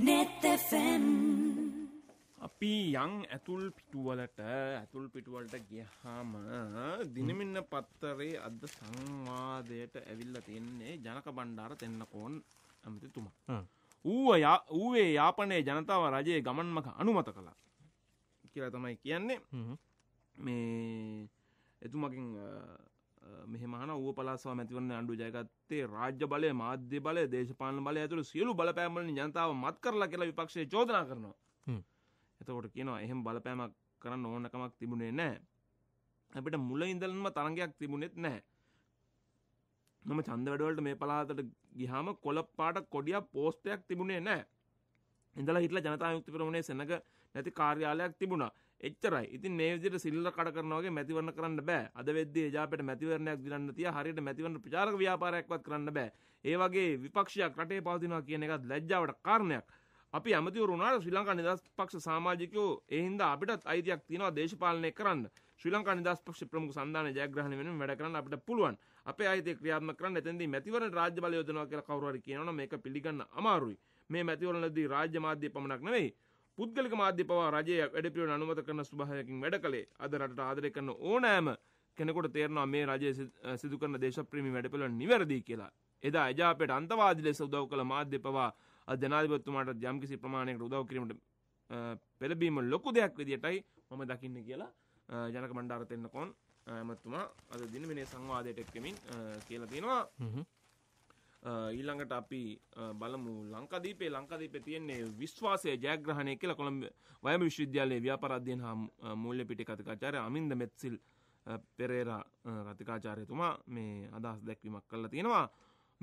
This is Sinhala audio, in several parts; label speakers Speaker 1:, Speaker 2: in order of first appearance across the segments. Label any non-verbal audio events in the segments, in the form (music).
Speaker 1: නෙත්තෆම් අපි යං ඇතුල් පිටුවලට ඇතුල් පිටුවලට ගියහාම දිනමින්න පත්තරේ අද සංවාදයට ඇවිල්ල තියෙන්නේ ජනක බණ්ඩාර තෙන්නකෝන් ඇමතිතුමා ඌය ඌේ යාපනයේ ජනතාව රජයේ ගමන්මක අනුමත කළා කියලා තමයි කියන්නේ මේ එතුමකින් මෙහෙමන ඌ පලාසව මැතිවරණ අන්ඩු ජයගත්තේ රාජ්‍ය බලය මාධ්‍ය බලය දේශපාලන බලය ඇතුළු සියලු බලපෑමලින් ජනතාව මත් කරලා කියලා විපක්ෂය චෝදනා කරනවා එතකොට කියනවා එහෙම බලපෑමක් කරන්න ඕනකමක් තිබුණේ නෑ අපිට මුල ඉඳලන්ම තරගයක් තිබුණෙත් නෑ මම චන්ද වැඩවලට මේ පලාහතට ගිහාම කොළපාට කොඩිය පෝස්ටයක් තිබුණේ නෑ ඉඳලා හිටලා ජනතා යුක්ති ප්‍රමණය සෙනක නැති කාර්යාලයක් තිබුණා එච්චරයි. ඉතින් මේ විදිහට සිල්ල කඩ කරනවා වගේ මැතිවරණ කරන්න බෑ. අද වෙද්දී එජාපෙට මැතිවරණයක් දිනන්න තියා හරියට මැතිවරණ ප්‍රචාරක ව්‍යාපාරයක්වත් කරන්න බෑ. ඒ වගේ විපක්ෂයක් රටේ පවතිනවා කියන එකත් ලැජ්ජාවට කාරණයක්. අපි ඇමතිවරු වුණාට ශ්‍රී ලංකා නිදහස් පක්ෂ සමාජිකයෝ ඒ හින්දා අපිටත් අයිතියක් තියෙනවා දේශපාලනය කරන්න. ශ්‍රී ලංකා නිදහස් පක්ෂ ප්‍රමුඛ සන්දානයේ ජයග්‍රහණය වෙනුවෙන් වැඩ කරන්න අපිට පුළුවන්. අපේ අයිතිය ක්‍රියාත්මක කරන්න එතෙන්දී මැතිවරණ රාජ්‍ය බලය යොදනවා කියලා කවුරු හරි කියනවනම් මේක පිළිගන්න අමාරුයි. මේ මැතිවරණවලදී රාජ්‍ය මාධ්‍ය පමණක් නෙවෙයි පුද්ගලික මාධ්‍ය පවා රජය වැඩපිළිවෙල අනුමත කරන ස්වභාවයකින් වැඩ කළේ අද රටට ආදරය කරන ඕනෑම කෙනෙකුට තේරෙනවා මේ රජය සිදු කරන දේශප්‍රේමී වැඩපිළිවෙල නිවැරදි කියලා. එදා එජාපයට අන්තවාදී ලෙස උදව් කළ මාධ්‍ය පවා අද ජනාධිපතිතුමාට යම්කිසි ප්‍රමාණයකට උදව් කිරීමට පෙළබීම ලොකු දෙයක් විදිහටයි මම දකින්න කියලා ජනක මණ්ඩාරතෙන්නකොන් ඇමතුමා අද දින මෙනේ සංවාදයට එක්කමින් කියලා තියෙනවා. ඊළඟට අපි බලමු ලංකාදීපේ ලංකාදීපේ තියෙන්නේ විශ්වාසය ජයග්‍රහණය කියලා කොළඹ වයඹ විශ්වවිද්‍යාලයේ ව්‍යාපාර අධ්‍යයන හා මූල්‍ය පිටි කතිකාචාර්ය අමින්ද මෙත්සිල් පෙරේරා කතිකාචාර්යතුමා මේ අදහස් දැක්වීමක් කළා තියෙනවා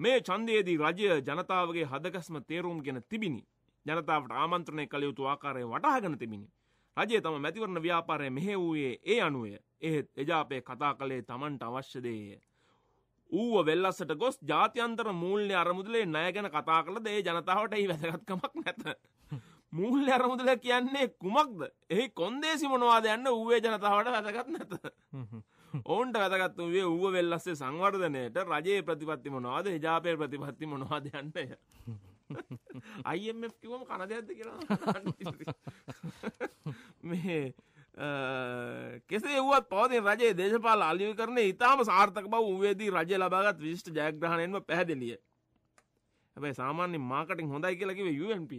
Speaker 1: මේ ඡන්දයේදී රජය ජනතාවගේ හදගස්ම තේරුම්ගෙන තිබිනි ජනතාවට ආමන්ත්‍රණය කළ යුතු ආකාරය වටහාගෙන තිබිනි රජය තම මැතිවරණ ව්‍යාපාරය මෙහෙ වූයේ ඒ අනුවය එහෙත් එජාපය කතා කළේ තමන්ට අවශ්‍ය දේය ඌව වෙල්ලස්සට ගොස් ජාතියන්තර මූල්්‍ය අරමුදලේ නය ගැන කතා කළ දේ ජනතාවට එහි වැදගත්කමක් නැත. මූල්්‍ය අරමුදල කියන්නේ කුමක්ද එහි කොන්දේසි මොනවාද යන්න ඌවේ ජනතාවට වැදගත් නැත. ඔවන්ට වැදගත් වූේ ඌව වෙල්ලස්සේ සංවර්ධනයට රජයේ ප්‍රතිපත්ති මොනවාද හිජාපය ප්‍රතිපත්ති මොනවාද යන්නය. අයිF (laughs) කිවම කන දෙයක්ද කියලා (laughs) මේ කෙසේ වුවත් පවතින් රජයේ දේශපාල අලිවි කරන ඉතාම සාර්ථක බව උවේදී රජ ලබාගත් විශිෂ්ට ජයග්‍රහණයෙන්ම පැහැදිලිය. හැබැයි සාමාන්‍ය මාකටින් හොඳයි කියලා කිව්වේ UNP.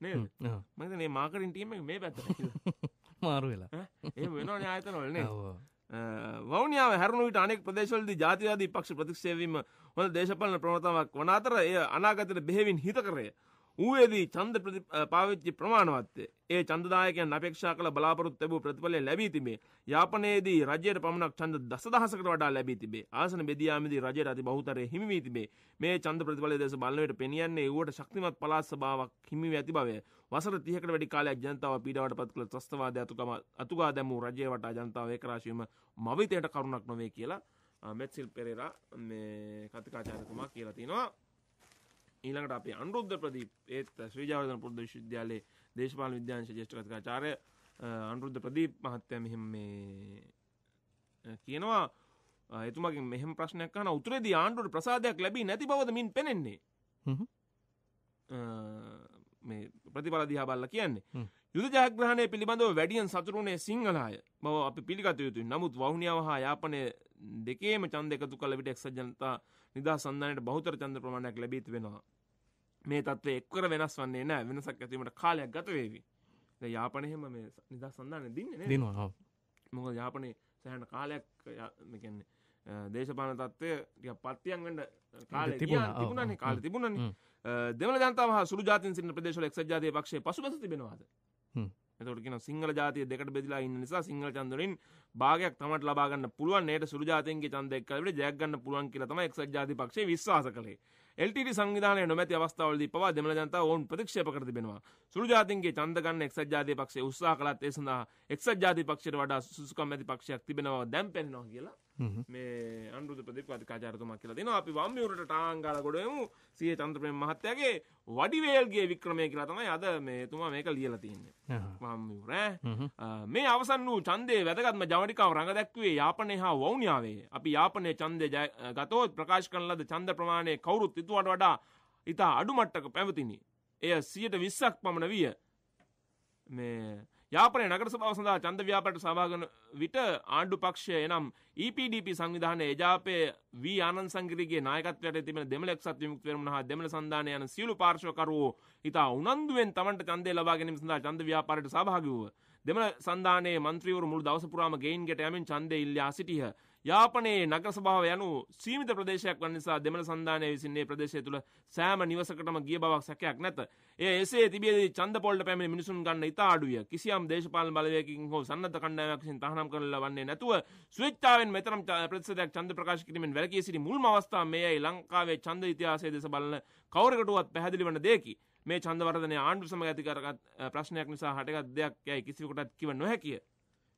Speaker 1: නේද? මම මේ මාකටින් ටීම් එක මේ පැත්තට (laughs) මාරු වෙලා. එහෙම වෙනවා නේ ආයතනවල නේ. ඔව්. වෞනියාව හැරුණු විට අනෙක් ප්‍රදේශවලදී ජාතිවාදී පක්ෂ ප්‍රතික්ෂේප වීම හොඳ දේශපාලන ප්‍රවණතාවක් වන අතර එය අනාගතයට බෙහෙවින් හිතකරය. ඌයේදී ඡන්ද පාවිච්චි ප්‍රමාණවත්ය. ඒ ඡන්දදායකයන් අපේක්ෂා කළ බලාපොරොත්තු ලැබූ ප්‍රතිඵලය ලැබී තිබේ. යාපනයේදී රජයට පමණක් ඡන්ද දසදහසකට වඩා ලැබී තිබේ. ආසන බෙදියාමේදී රජයට අති බහුතරය හිමි වී තිබේ. මේ ඡන්ද ප්‍රතිඵලය දැස බලන විට පෙනියන්නේ ඌට ශක්තිමත් පළාත් සභාවක් හිමි වී ඇති බවය. වසර 30කට වැඩි කාලයක් ජනතාව පීඩාවට පත් කළ ත්‍රස්තවාදී අතුගම අතුගා දැමූ රජය වටා ජනතාව ඒකරාශී වීම මවිතයට කරුණක් නොවේ කියලා මෙත්සිල් පෙරේරා මේ කතිකාචාර්යතුමා කියලා තිනවා. ඊළඟට අපේ අනුරුද්ධ ප්‍රදීප් ඒත් ශ්‍රී ජයවර්ධන පුරුදු විශ්වවිද්‍යාලයේ දේශපාලන විද්‍යාංශ ජ්‍යෙෂ්ඨ කථිකාචාර්ය අනුරුද්ධ ප්‍රදීප් මහත්තයා මෙහෙම මේ කියනවා එතුමගෙන් මෙහෙම ප්‍රශ්නයක් අහන උතුරේදී ආණ්ඩුවට ප්‍රසාදයක් ලැබී නැති බවද මින් පෙනෙන්නේ මේ ප්‍රතිඵල දිහා බලලා කියන්නේ යුද ජයග්‍රහණය පිළිබඳව වැඩියෙන් සතුරුනේ සිංහල අය බව අපි පිළිගත යුතුයි. නමුත් වහුනියව හා යාපනයේ දෙකේම ඡන්ද එකතු කළ විට එක්සත් ජනතා නිදහස් සන්ධානයට බහුතර ඡන්ද ප්‍රමාණයක් ලැබීත් වෙනවා. මේ තත්ත්වය එක්වර වෙනස් වන්නේ නැහැ. වෙනසක් ඇති වීමට කාලයක් ගත වේවි. දැන් යාපනය හැම මේ නිදහස් සන්ධානය දින්නේ නේද? දිනවා. මොකද යාපනයේ සෑහෙන කාලයක් මේ කියන්නේ දේශපාලන තත්ත්වය ටිකක් පත්තියන් වෙන්න කාලේ තිබුණානේ කාලේ තිබුණානේ දෙමළ ජනතාව හා සුළු ජාතීන් සිටින ප්‍රදේශවල එක්සත් ජාතික පක්ෂයේ පසුබැස තිබෙනවාද? හ්ම් එතකොට කියන සිංහල ජාතිය දෙකට බෙදලා ඉන්න නිසා සිංහල චන්දවලින් භාගයක් තමට ලබා ගන්න පුළුවන් නේට සුළු ජාතීන්ගේ ඡන්ද එක්ක අපිට ජයක් ගන්න පුළුවන් කියලා තමයි එක්සත් ජාතික පක්ෂය විශ්වාස කළේ. LTT සංවිධානය නොමැති අවස්ථාවලදී පවා දෙමළ ජනතාව ඔවුන් ප්‍රතික්ෂේප කර තිබෙනවා. සුළු ජාතීන්ගේ ඡන්ද ගන්න එක්සත් ජාතික පක්ෂය උත්සාහ කළත් ඒ සඳහා එක්සත් ජාතික පක්ෂයට වඩා සුසුකම් ඇති පක්ෂයක් තිබෙනවා දැන් පෙන්නවා කියලා මේ අන්ුද ප්‍රදප අධිකාචාරතුමක් කියලා දෙනවා අපි වම්මියුරට ටාංගල ගොඩමු සිය චන්ත්‍රපෙන් මහත්තයාගේ වඩිවේල්ගේ වික්‍රමය කියලා තමයි අද මේ තුමා මේක ලියලා තියන්නේ මම්මියුර මේ අවසන් වූ චන්දේ වැදගත්ම ජවනිකාව රඟ දැක්වේ යාපනය හා වෞනියාවේ අපි යාපනය චන්දය ගතෝත් ප්‍රකාශ කරන ලද චන්ද ප්‍රමාණය කවුරුත් ඉතුවට වඩා ඉතා අඩුමට්ටක පැවතිනි එය සියට විස්සක් පමණ විය මේ යාපනය නගර සභාව සඳහා චන්ද ව්‍යාපරයට සභාගන විට ආණ්ඩු පක්ෂය එනම් EPDP සංවිධානය එජාපය වී ආනන් සංගිරිගේ නායකත්වයට තිබෙන දෙමළ එක්සත් විමුක්ති පෙරමුණ හා දෙමළ සන්ධානය යන සියලු පාර්ශ්වකරුවෝ ඉතා උනන්දුවෙන් තමන්ට ඡන්දය ලබා ගැනීම සඳහා ඡන්ද ව්‍යාපාරයට සහභාගී වූහ. දෙමළ සන්ධානයේ මන්ත්‍රීවරු මුළු දවස පුරාම ගෙයින්ගෙට යමින් ඡන්දය ඉල්ලා සිටියහ. යාපනයේ නගර සභාව යනු සීමිත ප්‍රදේශයක් වන නිසා දෙමළ සන්ධානය විසින්නේ ප්‍රදේශය තුළ සෑම නිවසකටම ගිය බවක් සැකයක් නැත. ඒ එසේ තිබියදී ඡන්දපොළට පැමිණි මිනිසුන් ගන්න ඉතා අඩුය. කිසියම් දේශපාලන බලවේගකින් හෝ සන්නද්ධ කණ්ඩායමක් විසින් තහනම් කරලා වන්නේ නැතුව ස්වේච්ඡාවෙන් මෙතරම් ප්‍රතිශතයක් ඡන්ද ප්‍රකාශ කිරීමෙන් වැළකී සිටි මුල්ම අවස්ථාව මෙයයි ලංකාවේ ඡන්ද ඉතිහාසයේ දෙස බලන කවරකටවත් පැහැදිලි වන දෙයකි. මේ ඡන්දවර්ධනය ආණ්ඩුව සමග ඇති කරගත් ප්‍රශ්නයක් නිසා හටගත් දෙයක් යයි කිසිවෙකුටත් කිව නොහැකිය.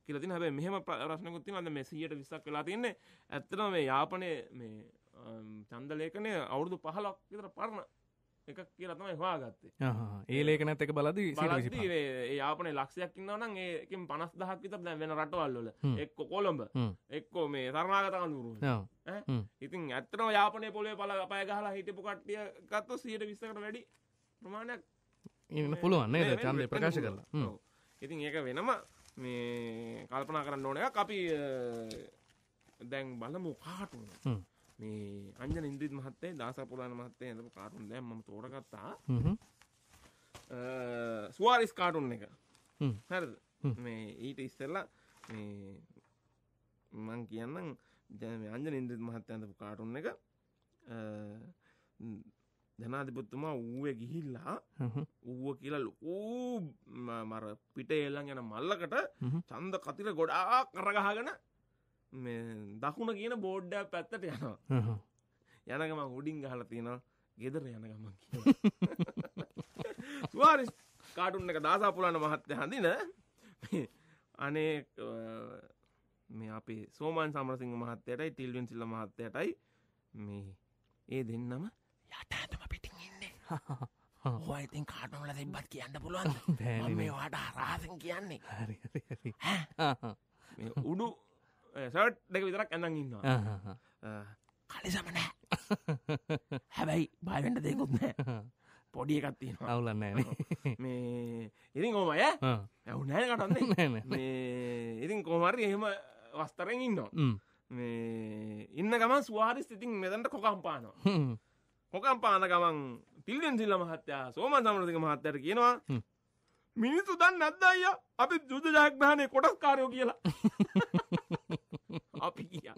Speaker 1: කියලා තියෙන හැබැයි මෙහෙම ප්‍රශ්නකුත් තියෙනවා දැන් මේ 120ක් වෙලා තින්නේ ඇත්තටම මේ යාපනයේ මේ ඡන්ද ලේඛනය අවුරුදු 15ක් විතර පරණ එකක් කියලා තමයි හොයාගත්තේ. ඒ ලේඛනත් එක බලද්දී 125. ඒ යාපනයේ ලක්ෂයක් ඉන්නවා නම් ඒකෙන් 50000ක් විතර දැන් වෙන රටවල් වල එක්ක කොළඹ එක්ක මේ සරණාගත කඳුරු. ඈ ඉතින් ඇත්තටම යාපනයේ පොළවේ පළ අපාය ගහලා හිටපු කට්ටිය ගත්තොත් 120කට වැඩි ප්‍රමාණයක් ඉන්න පුළුවන් නේද ඡන්දේ ප්‍රකාශ කරලා. ඉතින් ඒක වෙනම මේ කල්පනා කරන්න ඕනයක් අපි දැන් බලමු කාටුන් මේ අන්ජන ඉන්ද්‍රීත් මහත්තේ දස පුරාණ මහත්තේ ඇඳපු කාටුන් දැන් මම තෝරගත්තා ස්වාරිස් කාටුන් එක හරිද මේ ඊට ඉස්සෙල්ලා මේ මං කියන්නම් ජන අන්ජන ඉන්ද්‍රීත් මහත්තේ ඇඳපු කාටුන් එක ජනාධිපතිතුමා ඌුවේ ගිහිල්ලා ඌුව කියලා ලොකූ මර පිට එල්ලන් යන මල්ලකට චන්ද කතිර ගොඩා කරගහගෙන දකුණ කියන බෝඩ්ඩ පැත්තට යනවා යනගම උඩින් ගහල තියෙනවා ගෙදර යන ගමන් තුවාරි (laughs) කාටුන් එක දාසාපුලන්න මහත්්‍ය හඳන අනේ මේ අපේ සෝමාන් සමරසිංහ මහත්තයටයි ටිල්වෙන් සිල්ල මහත්තයටයි මේ ඒ දෙන්නම හෝ ඉතින් කාටුල තිබ්බත් කියන්න පුළුවන් (laughs) මේ වාට රාසෙන් කියන්නේ (laughs) උඩු සට් දෙක විතරක් ඇඳන් ඉන්නවා කලිසමන හැබැයි බයිවෙන්ට දෙකුත්න (laughs) පොඩිය එකත්තින අවුලන්න මේ ඉතින් ඕමය ඇවුනෑ කටන්න මේ ඉතින් කෝමරි එහෙම වස්තරෙන් ඉන්නවා මේ ඉන්න ගමන් ස්වාරිස් ඉතින් මෙදන්ට කොකම්පානවා කොකම්පාන ගමන් පිල්ලෙන් සිල්ල මහත්තයා සෝමන් සමරසිංහ මහත්තයාට කියනවා මිනිස්සු දන්නේ නැද්ද අයියා අපි යුද ජයග්‍රහණේ කොටස්කාරයෝ කියලා (laughs) අපි කියා